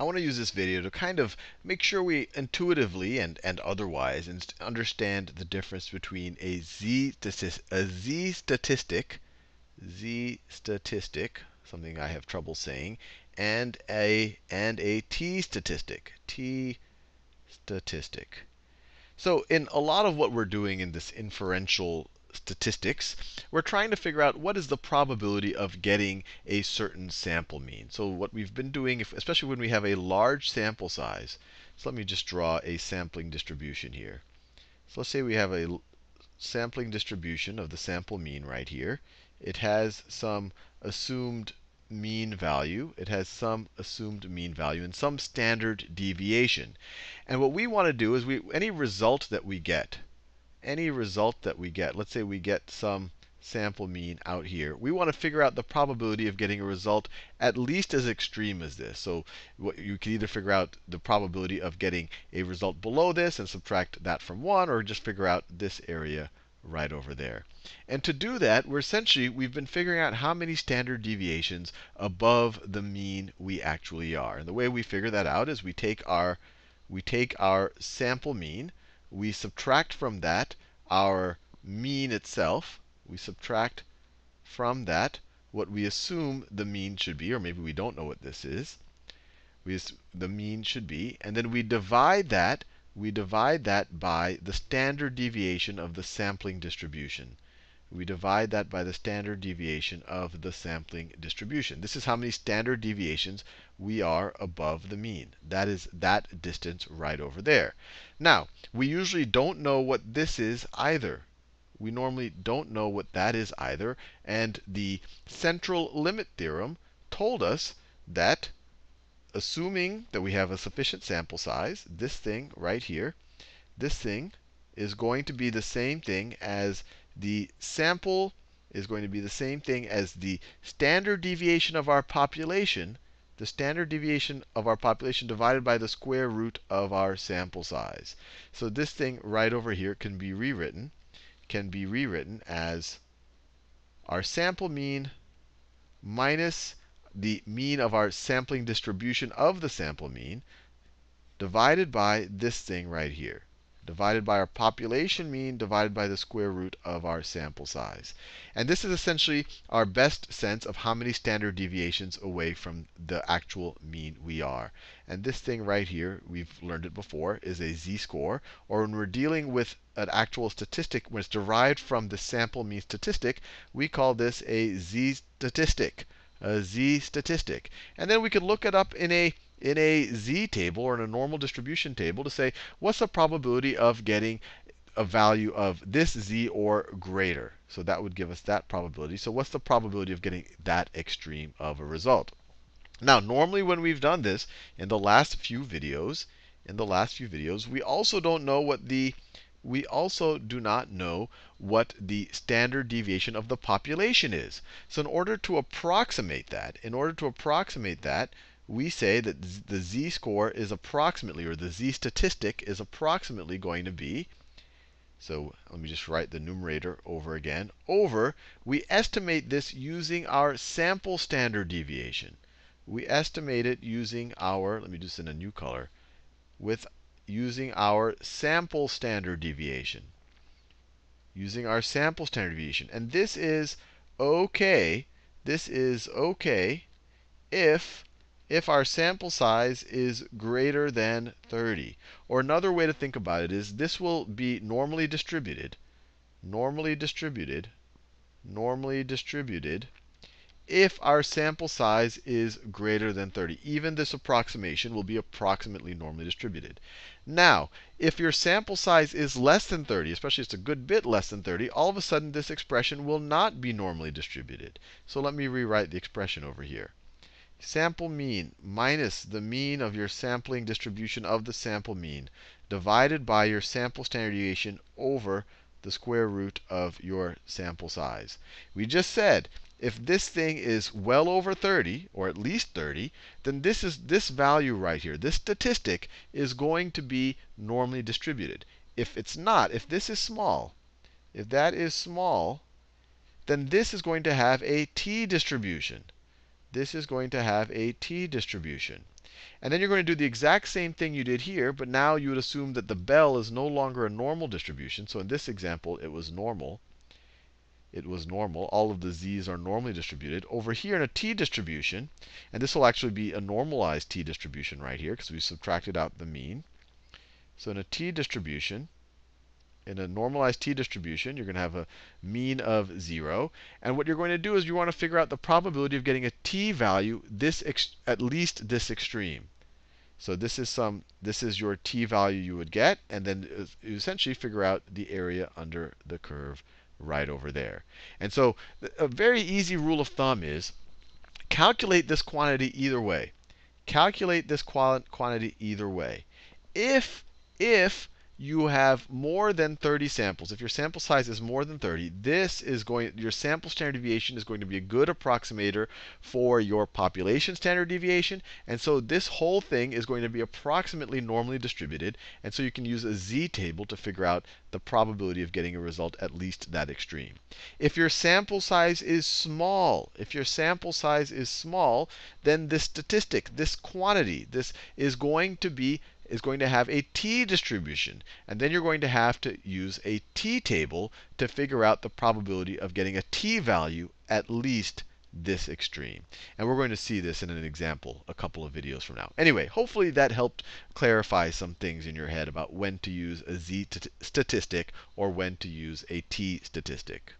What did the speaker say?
I want to use this video to kind of make sure we intuitively and, and otherwise understand the difference between a z, a z statistic, z statistic, something I have trouble saying, and a and a t statistic, t statistic. So in a lot of what we're doing in this inferential statistics, we're trying to figure out what is the probability of getting a certain sample mean. So what we've been doing, if, especially when we have a large sample size, so let me just draw a sampling distribution here. So let's say we have a sampling distribution of the sample mean right here. It has some assumed mean value, it has some assumed mean value, and some standard deviation. And what we want to do is we, any result that we get, any result that we get, let's say we get some sample mean out here, we want to figure out the probability of getting a result at least as extreme as this. So you can either figure out the probability of getting a result below this and subtract that from 1, or just figure out this area right over there. And to do that, we're essentially, we've been figuring out how many standard deviations above the mean we actually are. And the way we figure that out is we take our, we take our sample mean, we subtract from that our mean itself. We subtract from that what we assume the mean should be, or maybe we don't know what this is. We the mean should be, and then we divide that. We divide that by the standard deviation of the sampling distribution. We divide that by the standard deviation of the sampling distribution. This is how many standard deviations we are above the mean. That is that distance right over there. Now, we usually don't know what this is either. We normally don't know what that is either. And the central limit theorem told us that assuming that we have a sufficient sample size, this thing right here, this thing is going to be the same thing as the sample is going to be the same thing as the standard deviation of our population, the standard deviation of our population divided by the square root of our sample size. So this thing right over here can be rewritten, can be rewritten as our sample mean minus the mean of our sampling distribution of the sample mean divided by this thing right here divided by our population mean divided by the square root of our sample size. And this is essentially our best sense of how many standard deviations away from the actual mean we are. And this thing right here, we've learned it before, is a z-score, or when we're dealing with an actual statistic when it's derived from the sample mean statistic, we call this a z-statistic, a z-statistic. And then we could look it up in a in a z table or in a normal distribution table to say, what's the probability of getting a value of this z or greater? So that would give us that probability. So what's the probability of getting that extreme of a result? Now, normally when we've done this in the last few videos, in the last few videos, we also don't know what the we also do not know what the standard deviation of the population is. So in order to approximate that, in order to approximate that, we say that the z score is approximately, or the z statistic is approximately going to be, so let me just write the numerator over again, over, we estimate this using our sample standard deviation. We estimate it using our, let me just in a new color, with using our sample standard deviation. Using our sample standard deviation. And this is okay, this is okay if if our sample size is greater than 30. Or another way to think about it is this will be normally distributed, normally distributed, normally distributed if our sample size is greater than 30. Even this approximation will be approximately normally distributed. Now, if your sample size is less than 30, especially if it's a good bit less than 30, all of a sudden this expression will not be normally distributed. So let me rewrite the expression over here sample mean minus the mean of your sampling distribution of the sample mean divided by your sample standard deviation over the square root of your sample size. We just said if this thing is well over 30 or at least 30, then this is this value right here, this statistic is going to be normally distributed. If it's not, if this is small, if that is small, then this is going to have a t distribution this is going to have a t distribution. And then you're going to do the exact same thing you did here, but now you would assume that the bell is no longer a normal distribution. So in this example, it was normal. It was normal. All of the z's are normally distributed. Over here in a t distribution, and this will actually be a normalized t distribution right here because we subtracted out the mean. So in a t distribution, in a normalized t distribution, you're going to have a mean of 0. And what you're going to do is you want to figure out the probability of getting a t value this at least this extreme. So this is some this is your t value you would get, and then you essentially figure out the area under the curve right over there. And so a very easy rule of thumb is calculate this quantity either way. Calculate this quantity either way. If if you have more than 30 samples, if your sample size is more than 30, this is going your sample standard deviation is going to be a good approximator for your population standard deviation. And so this whole thing is going to be approximately normally distributed. And so you can use a z table to figure out the probability of getting a result at least that extreme. If your sample size is small, if your sample size is small, then this statistic, this quantity, this is going to be is going to have a t distribution. And then you're going to have to use a t table to figure out the probability of getting a t value at least this extreme. And we're going to see this in an example a couple of videos from now. Anyway, hopefully that helped clarify some things in your head about when to use a z statistic or when to use a t statistic.